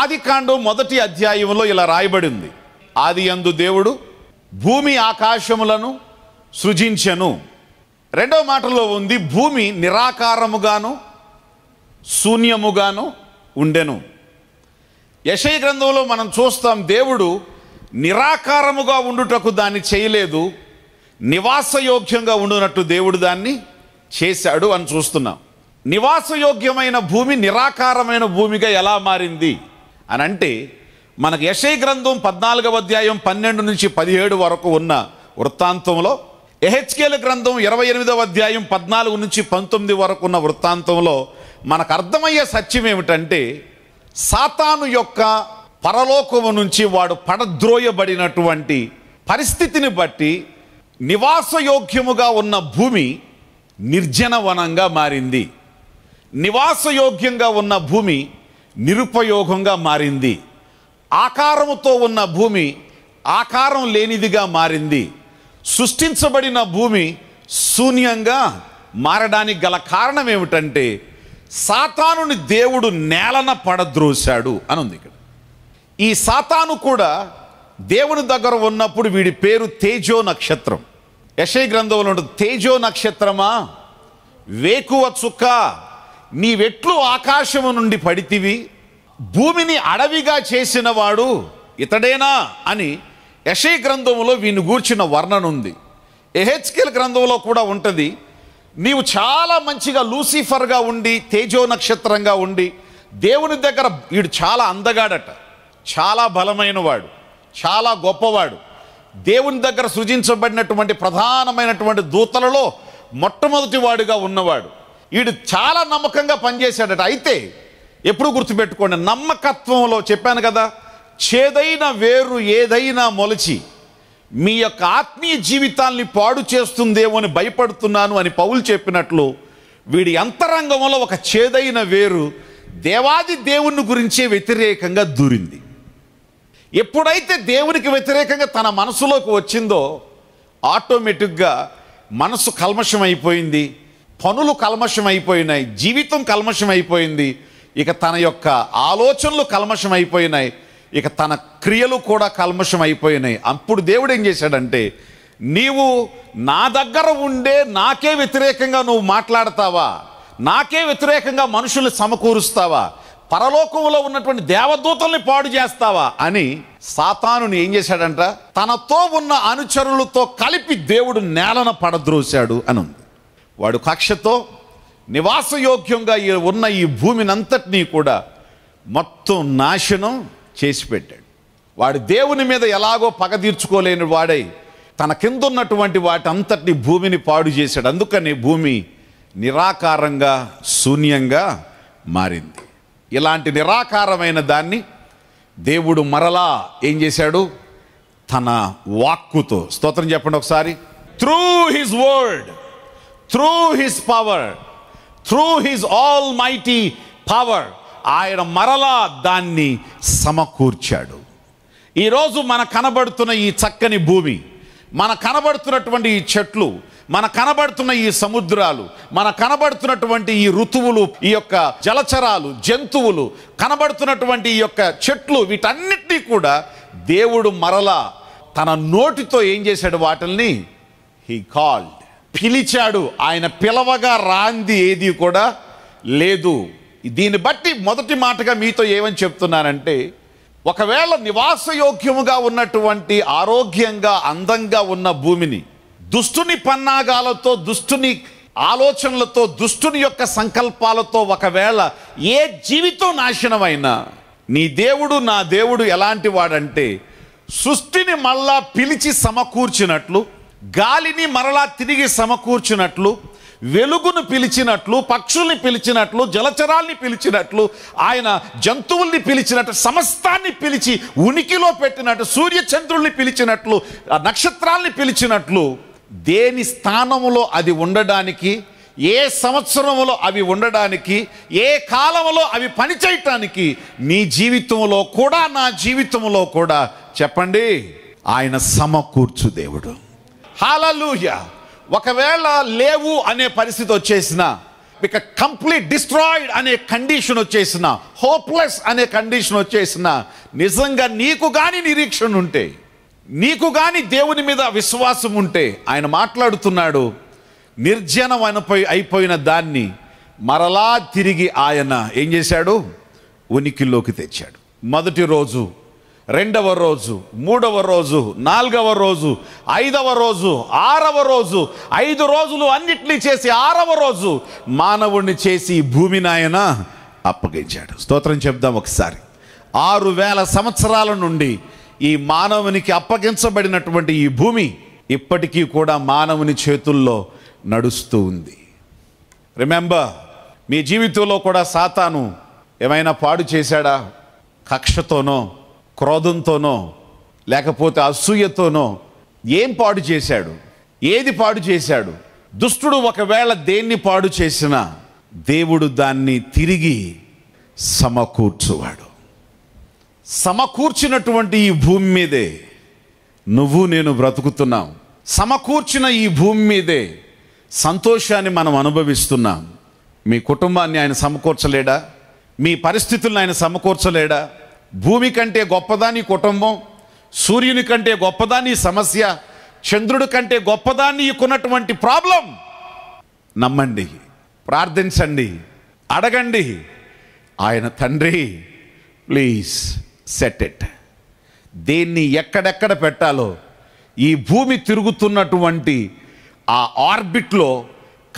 ఆదికాండం మొదటి అధ్యాయంలో ఇలా రాయబడింది ఆది అందు దేవుడు భూమి ఆకాశములను సృజించెను రెండవ మాటలో ఉంది భూమి నిరాకారముగాను శూన్యముగాను ఉండెను యశయ గ్రంథంలో మనం చూస్తాం దేవుడు నిరాకారముగా ఉండుటకు దాన్ని చేయలేదు నివాసయోగ్యంగా ఉండునట్టు దేవుడు దాన్ని చేశాడు అని చూస్తున్నాం నివాసయోగ్యమైన భూమి నిరాకారమైన భూమిగా ఎలా మారింది అని అంటే మనకు యశై గ్రంథం పద్నాలుగవ అధ్యాయం పన్నెండు నుంచి పదిహేడు వరకు ఉన్న వృత్తాంతంలో ఎహెచ్కేల గ్రంథం ఇరవై ఎనిమిదవ అధ్యాయం పద్నాలుగు నుంచి పంతొమ్మిది వరకు ఉన్న వృత్తాంతంలో మనకు అర్థమయ్యే సత్యం ఏమిటంటే సాతాను యొక్క పరలోకము నుంచి వాడు పడద్రోయబడినటువంటి పరిస్థితిని బట్టి నివాసయోగ్యముగా ఉన్న భూమి నిర్జనవనంగా మారింది నివాసయోగ్యంగా ఉన్న భూమి నిరుపయోగంగా మారింది ఆకారముతో ఉన్న భూమి ఆకారం లేనిదిగా మారింది సృష్టించబడిన భూమి శూన్యంగా మారడానికి గల కారణం ఏమిటంటే సాతానుని దేవుడు నేలన పడద్రోశాడు అని ఉంది ఇక్కడ ఈ సాతాను కూడా దేవుని దగ్గర ఉన్నప్పుడు వీడి పేరు తేజో నక్షత్రం యశయ గ్రంథంలో తేజో నక్షత్రమా వేకువ చుక్క నీవెట్లు ఆకాశము నుండి పడితివి భూమిని అడవిగా చేసినవాడు ఇతడేనా అని యషే గ్రంథంలో వీని గూర్చిన వర్ణన ఉంది ఎహెచ్కెల్ గ్రంథంలో కూడా ఉంటుంది నీవు చాలా మంచిగా లూసిఫర్గా ఉండి తేజో నక్షత్రంగా ఉండి దేవుని దగ్గర వీడు చాలా అందగాడట చాలా బలమైనవాడు చాలా గొప్పవాడు దేవుని దగ్గర సృజించబడినటువంటి ప్రధానమైనటువంటి దూతలలో మొట్టమొదటి వాడుగా ఉన్నవాడు వీడు చాలా నమ్మకంగా పనిచేశాడట అయితే ఎప్పుడు గుర్తుపెట్టుకోండి నమ్మకత్వంలో చెప్పాను కదా చేదైన వేరు ఏదైనా మొలచి మీ యొక్క ఆత్మీయ జీవితాల్ని పాడు చేస్తుందేమో అని భయపడుతున్నాను అని పౌలు చెప్పినట్లు వీడి అంతరంగంలో ఒక చేదైన వేరు దేవాది దేవుని గురించే వ్యతిరేకంగా దూరింది ఎప్పుడైతే దేవునికి వ్యతిరేకంగా తన మనసులోకి వచ్చిందో ఆటోమేటిక్గా మనసు కల్మషం అయిపోయింది పనులు కల్మషం అయిపోయినాయి జీవితం కల్మషం అయిపోయింది ఇక తన యొక్క ఆలోచనలు కల్మషం అయిపోయినాయి ఇక తన క్రియలు కూడా కల్మషం అయిపోయినాయి అప్పుడు దేవుడు ఏం చేశాడంటే నీవు నా దగ్గర ఉండే నాకే వ్యతిరేకంగా నువ్వు మాట్లాడతావా నాకే వ్యతిరేకంగా మనుషులు సమకూరుస్తావా పరలోకంలో ఉన్నటువంటి దేవదూతల్ని పాడు చేస్తావా అని సాతానుని ఏం చేశాడంట తనతో ఉన్న అనుచరులతో కలిపి దేవుడు నేలన పడద్రోశాడు అని ఉంది వాడు కక్షతో నివాసయోగ్యంగా ఉన్న ఈ భూమిని అంతటినీ కూడా మొత్తం నాశనం చేసి పెట్టాడు వాడు దేవుని మీద ఎలాగో పగ తీర్చుకోలేని వాడై తన కింద ఉన్నటువంటి అంతటి భూమిని పాడు చేశాడు అందుకని భూమి నిరాకారంగా శూన్యంగా మారింది ఇలాంటి నిరాకారమైన దాన్ని దేవుడు మరలా ఏం చేశాడు తన వాక్కుతో స్తోత్రం చెప్పండి ఒకసారి through his world through his power through his almighty పవర్ ఆయన మరలా దాన్ని సమకూర్చాడు ఈరోజు మన కనబడుతున్న ఈ చక్కని భూమి మన కనబడుతున్నటువంటి ఈ చెట్లు మన కనబడుతున్న ఈ సముద్రాలు మన కనబడుతున్నటువంటి ఈ ఋతువులు ఈ యొక్క జలచరాలు జంతువులు కనబడుతున్నటువంటి ఈ యొక్క చెట్లు వీటన్నిటినీ కూడా దేవుడు మరలా తన నోటితో ఏం చేశాడు వాటిల్ని హీ కాల్డ్ పిలిచాడు ఆయన పిలవగా రాంది ఏది కూడా లేదు దీన్ని బట్టి మొదటి మాటగా మీతో ఏమని చెప్తున్నానంటే ఒకవేళ నివాసయోగ్యముగా ఉన్నటువంటి ఆరోగ్యంగా అందంగా ఉన్న భూమిని దుష్టుని పన్నాగాలతో దుష్టుని ఆలోచనలతో దుష్టుని యొక్క సంకల్పాలతో ఒకవేళ ఏ జీవితం నాశనమైనా నీ దేవుడు నా దేవుడు ఎలాంటి వాడంటే సృష్టిని మళ్ళా పిలిచి సమకూర్చినట్లు గాలిని మరలా తిరిగి సమకూర్చినట్లు వెలుగును పిలిచినట్లు పక్షుల్ని పిలిచినట్లు జలచరాల్ని పిలిచినట్లు ఆయన జంతువుల్ని పిలిచినట్టు సమస్తాన్ని పిలిచి ఉనికిలో పెట్టినట్టు సూర్యచంద్రుల్ని పిలిచినట్లు నక్షత్రాల్ని పిలిచినట్లు దేని స్థానములో అది ఉండడానికి ఏ సంవత్సరంలో అవి ఉండడానికి ఏ కాలంలో అవి పనిచేయటానికి నీ జీవితంలో కూడా నా జీవితంలో కూడా చెప్పండి ఆయన సమకూర్చు దేవుడు హాలూహ్య ఒకవేళ లేవు అనే పరిస్థితి వచ్చేసిన ఇక కంప్లీట్ డిస్ట్రాయిడ్ అనే కండిషన్ వచ్చేసిన హోప్లెస్ అనే కండిషన్ వచ్చేసిన నిజంగా నీకు కానీ నిరీక్షణ ఉంటే నీకు కానీ దేవుని మీద విశ్వాసం ఉంటే ఆయన మాట్లాడుతున్నాడు నిర్జనం అయిపోయి అయిపోయిన దాన్ని మరలా తిరిగి ఆయన ఏం చేశాడు ఉనికిలోకి తెచ్చాడు మొదటి రోజు రెండవ రోజు మూడవ రోజు నాలుగవ రోజు ఐదవ రోజు ఆరవ రోజు ఐదు రోజులు అన్నిటినీ చేసి ఆరవ రోజు మానవుణ్ణి చేసి భూమిని ఆయన అప్పగించాడు స్తోత్రం చెప్దాం ఒకసారి ఆరు వేల సంవత్సరాల నుండి ఈ మానవునికి అప్పగించబడినటువంటి ఈ భూమి ఇప్పటికీ కూడా మానవుని చేతుల్లో నడుస్తూ ఉంది రిమెంబర్ మీ జీవితంలో కూడా సాతాను ఏమైనా పాడు చేశాడా కక్షతోనో క్రోధంతోనో లేకపోతే అసూయతోనో ఏం పాడు చేశాడు ఏది పాడు చేశాడు దుష్టుడు ఒకవేళ దేన్ని పాడు చేసినా దేవుడు దాన్ని తిరిగి సమకూర్చువాడు సమకూర్చినటువంటి ఈ భూమి మీదే నువ్వు నేను బ్రతుకుతున్నావు సమకూర్చిన ఈ భూమి మీదే సంతోషాన్ని మనం అనుభవిస్తున్నాం మీ కుటుంబాన్ని ఆయన సమకూర్చలేడా మీ పరిస్థితులను ఆయన సమకూర్చలేడా భూమి కంటే గొప్పదాని కుటుంబం సూర్యుని కంటే గొప్పదాని సమస్య చంద్రుడి కంటే గొప్పదాన్ని కొన్నటువంటి ప్రాబ్లం నమ్మండి ప్రార్థించండి అడగండి ఆయన తండ్రి ప్లీజ్ సెట్ ఇట్ దేన్ని ఎక్కడెక్కడ పెట్టాలో ఈ భూమి తిరుగుతున్నటువంటి ఆ ఆర్బిట్లో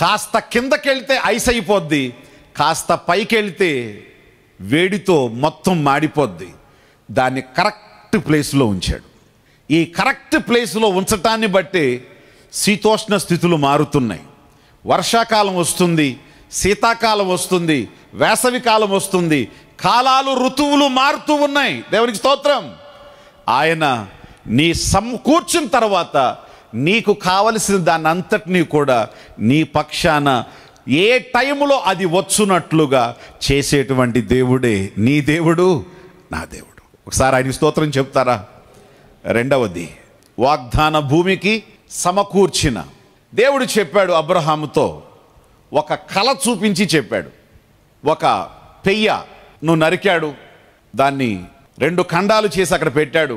కాస్త కిందకెళ్తే ఐస్ అయిపోద్ది కాస్త పైకి వెళ్తే వేడితో మొత్తం మాడిపోద్ది దాన్ని కరెక్ట్ ప్లేస్లో ఉంచాడు ఈ కరెక్ట్ ప్లేస్లో ఉంచటాన్ని బట్టి శీతోష్ణ స్థితులు మారుతున్నాయి వర్షాకాలం వస్తుంది శీతాకాలం వస్తుంది వేసవి కాలం వస్తుంది కాలాలు ఋతువులు మారుతూ ఉన్నాయి దేవునికి స్తోత్రం ఆయన నీ సమకూర్చిన తర్వాత నీకు కావలసిన దాన్ని అంతటినీ కూడా నీ పక్షాన ఏ టైంలో అది వచ్చునట్లుగా చేసేటువంటి దేవుడే నీ దేవుడు నా దేవుడు ఒకసారి ఆయన స్తోత్రం చెప్తారా రెండవది వాగ్దాన భూమికి సమకూర్చిన దేవుడు చెప్పాడు అబ్రహాముతో ఒక కళ చూపించి చెప్పాడు ఒక పెయ్య నువ్వు నరికాడు దాన్ని రెండు ఖండాలు చేసి అక్కడ పెట్టాడు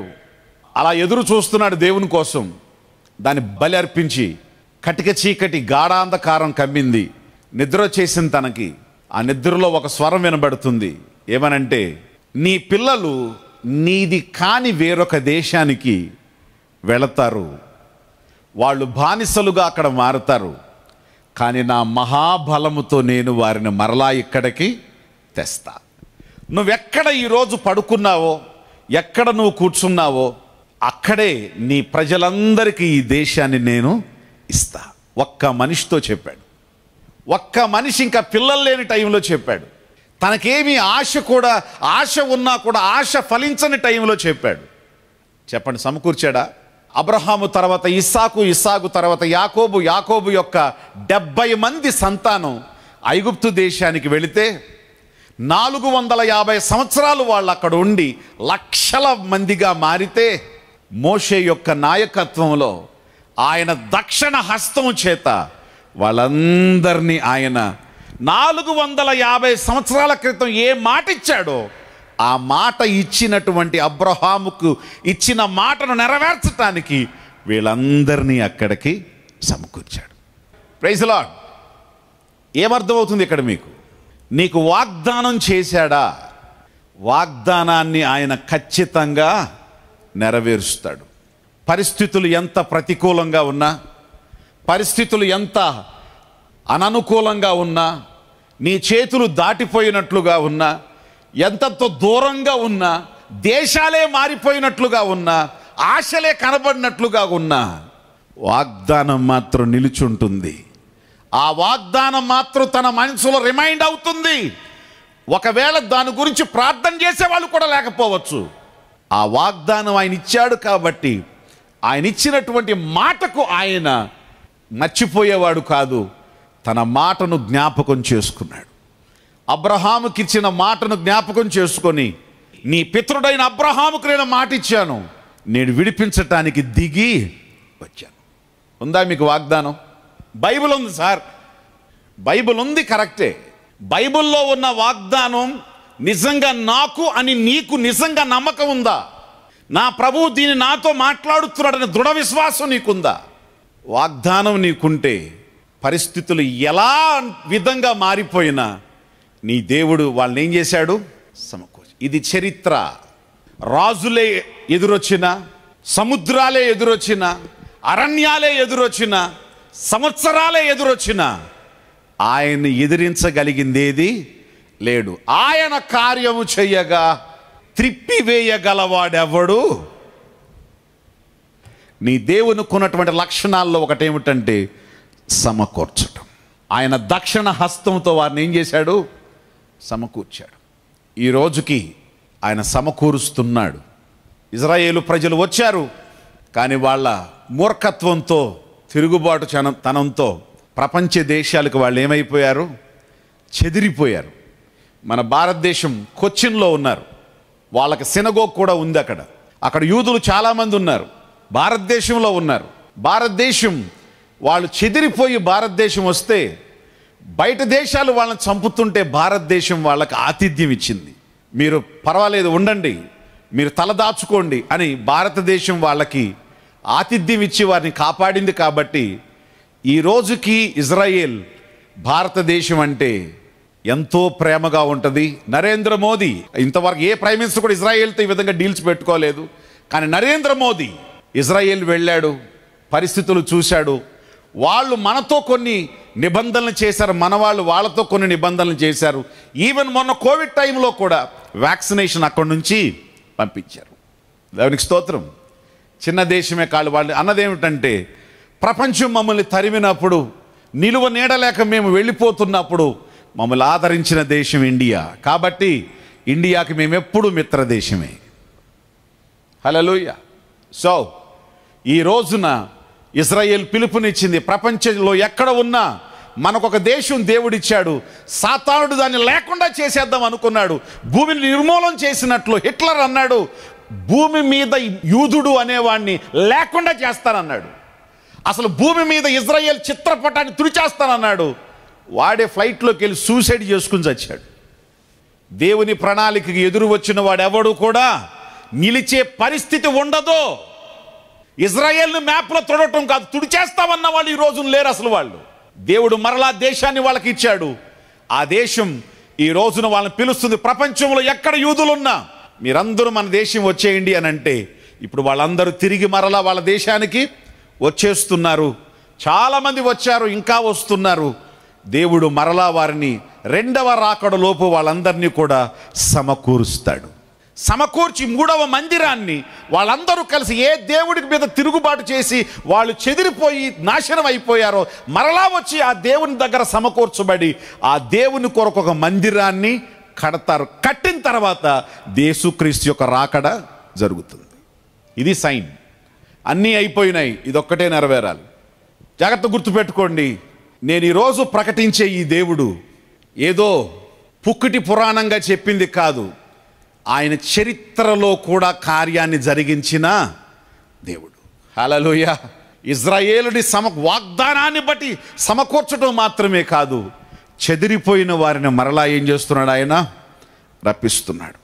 అలా ఎదురు చూస్తున్నాడు దేవుని కోసం దాన్ని బలి అర్పించి కటిక చీకటి గాఢాంధకారం కమ్మింది నిద్ర చేసిన తనకి ఆ నిద్రలో ఒక స్వరం వినబడుతుంది ఏమనంటే నీ పిల్లలు నీది కాని వేరొక దేశానికి వెళతారు వాళ్ళు బానిసలుగా అక్కడ మారుతారు కానీ నా మహాబలముతో నేను వారిని మరలా ఇక్కడికి తెస్తా నువ్వెక్కడ ఈరోజు పడుకున్నావో ఎక్కడ నువ్వు కూర్చున్నావో అక్కడే నీ ప్రజలందరికీ ఈ దేశాన్ని నేను ఇస్తా ఒక్క మనిషితో చెప్పాడు ఒక్క మనిషి ఇంకా పిల్లలు లేని టైంలో చెప్పాడు తనకేమీ ఆశ కూడా ఆశ ఉన్నా కూడా ఆశ ఫలించని టైంలో చెప్పాడు చెప్పండి సమకూర్చాడా అబ్రహాము తర్వాత ఇస్సాకు ఇస్సాకు తర్వాత యాకోబు యాకోబు యొక్క డెబ్బై మంది సంతానం ఐగుప్తు దేశానికి వెళితే నాలుగు వందల యాభై సంవత్సరాలు వాళ్ళు అక్కడ ఉండి లక్షల మందిగా మారితే మోషే యొక్క నాయకత్వంలో ఆయన దక్షిణ హస్తం చేత వాళ్ళందరినీ ఆయన నాలుగు వందల యాభై సంవత్సరాల క్రితం ఏ మాట ఇచ్చాడో ఆ మాట ఇచ్చినటువంటి అబ్రహాముకు ఇచ్చిన మాటను నెరవేర్చటానికి వీళ్ళందరినీ అక్కడికి సమకూర్చాడు ప్రైజ్లా ఏమర్థమవుతుంది ఇక్కడ మీకు నీకు వాగ్దానం చేశాడా వాగ్దానాన్ని ఆయన ఖచ్చితంగా నెరవేరుస్తాడు పరిస్థితులు ఎంత ప్రతికూలంగా ఉన్నా పరిస్థితులు ఎంత అననుకూలంగా ఉన్నా నీ చేతులు దాటిపోయినట్లుగా ఉన్నా ఎంతంత దూరంగా ఉన్నా దేశాలే మారిపోయినట్లుగా ఉన్నా ఆశలే కనబడినట్లుగా ఉన్నా వాగ్దానం మాత్రం నిలుచుంటుంది ఆ వాగ్దానం మాత్రం తన మనసులో రిమైండ్ అవుతుంది ఒకవేళ దాని గురించి ప్రార్థన చేసే వాళ్ళు కూడా లేకపోవచ్చు ఆ వాగ్దానం ఆయన ఇచ్చాడు కాబట్టి ఆయన ఇచ్చినటువంటి మాటకు ఆయన మర్చిపోయేవాడు కాదు తన మాటను జ్ఞాపకం చేసుకున్నాడు అబ్రహాముకి ఇచ్చిన మాటను జ్ఞాపకం చేసుకొని నీ పితృడైన అబ్రహాముకు నేను మాట ఇచ్చాను నేను విడిపించటానికి దిగి వచ్చాను ఉందా మీకు వాగ్దానం బైబిల్ ఉంది సార్ బైబిల్ ఉంది కరెక్టే బైబిల్లో ఉన్న వాగ్దానం నిజంగా నాకు అని నీకు నిజంగా నమ్మకం ఉందా నా ప్రభువు దీన్ని నాతో మాట్లాడుతున్నాడని దృఢ విశ్వాసం నీకుందా వాగ్దానం నీకుంటే పరిస్థితులు ఎలా విధంగా మారిపోయినా నీ దేవుడు వాళ్ళని ఏం చేశాడు సమకూర్చు ఇది చరిత్ర రాజులే ఎదురొచ్చిన సముద్రాలే ఎదురొచ్చిన అరణ్యాలే ఎదురొచ్చిన సంవత్సరాలే ఎదురొచ్చిన ఆయన్ని ఎదిరించగలిగిందేది లేడు ఆయన కార్యము చేయగా వేయగలవాడెవడు నీ కొన్నటువంటి లక్షణాల్లో ఒకటి ఏమిటంటే సమకూర్చడం ఆయన దక్షిణ హస్తంతో వారిని ఏం చేశాడు సమకూర్చాడు ఈ రోజుకి ఆయన సమకూరుస్తున్నాడు ఇజ్రాయేలు ప్రజలు వచ్చారు కానీ వాళ్ళ మూర్ఖత్వంతో తిరుగుబాటు చన తనంతో ప్రపంచ దేశాలకు వాళ్ళు ఏమైపోయారు చెదిరిపోయారు మన భారతదేశం కొచ్చిన్లో ఉన్నారు వాళ్ళకి సినగో కూడా ఉంది అక్కడ అక్కడ యూదులు చాలామంది ఉన్నారు భారతదేశంలో ఉన్నారు భారతదేశం వాళ్ళు చెదిరిపోయి భారతదేశం వస్తే బయట దేశాలు వాళ్ళని చంపుతుంటే భారతదేశం వాళ్ళకి ఆతిథ్యం ఇచ్చింది మీరు పర్వాలేదు ఉండండి మీరు తలదాచుకోండి అని భారతదేశం వాళ్ళకి ఆతిథ్యం ఇచ్చి వారిని కాపాడింది కాబట్టి ఈ రోజుకి ఇజ్రాయేల్ భారతదేశం అంటే ఎంతో ప్రేమగా ఉంటుంది నరేంద్ర మోదీ ఇంతవరకు ఏ ప్రైమ్ మినిస్టర్ కూడా ఇజ్రాయేల్తో ఈ విధంగా డీల్స్ పెట్టుకోలేదు కానీ నరేంద్ర మోదీ ఇజ్రాయేల్ వెళ్ళాడు పరిస్థితులు చూశాడు వాళ్ళు మనతో కొన్ని నిబంధనలు చేశారు మన వాళ్ళు వాళ్ళతో కొన్ని నిబంధనలు చేశారు ఈవెన్ మొన్న కోవిడ్ టైంలో కూడా వ్యాక్సినేషన్ అక్కడి నుంచి పంపించారు దానికి స్తోత్రం చిన్న దేశమే కాళ్ళు వాళ్ళు అన్నది ఏమిటంటే ప్రపంచం మమ్మల్ని తరిమినప్పుడు నిలువ నీడలేక మేము వెళ్ళిపోతున్నప్పుడు మమ్మల్ని ఆదరించిన దేశం ఇండియా కాబట్టి ఇండియాకి మేము ఎప్పుడు మిత్రదేశమే హలో సో ఈ రోజున ఇజ్రాయేల్ పిలుపునిచ్చింది ప్రపంచంలో ఎక్కడ ఉన్నా మనకొక దేశం దేవుడిచ్చాడు సాతానుడు దాన్ని లేకుండా చేసేద్దాం అనుకున్నాడు భూమిని నిర్మూలన చేసినట్లు హిట్లర్ అన్నాడు భూమి మీద యూదుడు అనేవాడిని లేకుండా చేస్తానన్నాడు అసలు భూమి మీద ఇజ్రాయేల్ చిత్రపటాన్ని తుడిచేస్తానన్నాడు వాడే ఫ్లైట్లోకి వెళ్ళి సూసైడ్ చేసుకుని చచ్చాడు దేవుని ప్రణాళికకి ఎదురు వచ్చిన వాడెవడు కూడా నిలిచే పరిస్థితి ఉండదో ఇజ్రాయెల్ని మ్యాప్లో తొడటం కాదు తుడిచేస్తామన్న వాళ్ళు ఈ రోజున లేరు అసలు వాళ్ళు దేవుడు మరలా దేశాన్ని వాళ్ళకి ఇచ్చాడు ఆ దేశం ఈ రోజున వాళ్ళని పిలుస్తుంది ప్రపంచంలో ఎక్కడ యూదులున్నా మీరందరూ మన దేశం వచ్చేయండి అని అంటే ఇప్పుడు వాళ్ళందరూ తిరిగి మరలా వాళ్ళ దేశానికి వచ్చేస్తున్నారు చాలామంది వచ్చారు ఇంకా వస్తున్నారు దేవుడు మరలా వారిని రెండవ లోపు వాళ్ళందరినీ కూడా సమకూరుస్తాడు సమకూర్చి మూడవ మందిరాన్ని వాళ్ళందరూ కలిసి ఏ దేవుడికి మీద తిరుగుబాటు చేసి వాళ్ళు చెదిరిపోయి నాశనం అయిపోయారో మరలా వచ్చి ఆ దేవుని దగ్గర సమకూర్చబడి ఆ దేవుని కొరకు ఒక మందిరాన్ని కడతారు కట్టిన తర్వాత దేశుక్రీస్తు యొక్క రాకడ జరుగుతుంది ఇది సైన్ అన్నీ అయిపోయినాయి ఇదొక్కటే నెరవేరాలి జాగ్రత్త గుర్తుపెట్టుకోండి నేను ఈరోజు ప్రకటించే ఈ దేవుడు ఏదో పుక్కిటి పురాణంగా చెప్పింది కాదు ఆయన చరిత్రలో కూడా కార్యాన్ని జరిగించిన దేవుడు హలలుయ ఇజ్రాయేలుడి సమ వాగ్దానాన్ని బట్టి సమకూర్చడం మాత్రమే కాదు చెదిరిపోయిన వారిని మరలా ఏం చేస్తున్నాడు ఆయన రప్పిస్తున్నాడు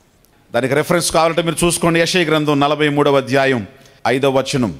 దానికి రెఫరెన్స్ కావాలంటే మీరు చూసుకోండి యశయ గ్రంథం నలభై మూడవ అధ్యాయం ఐదవ వచనం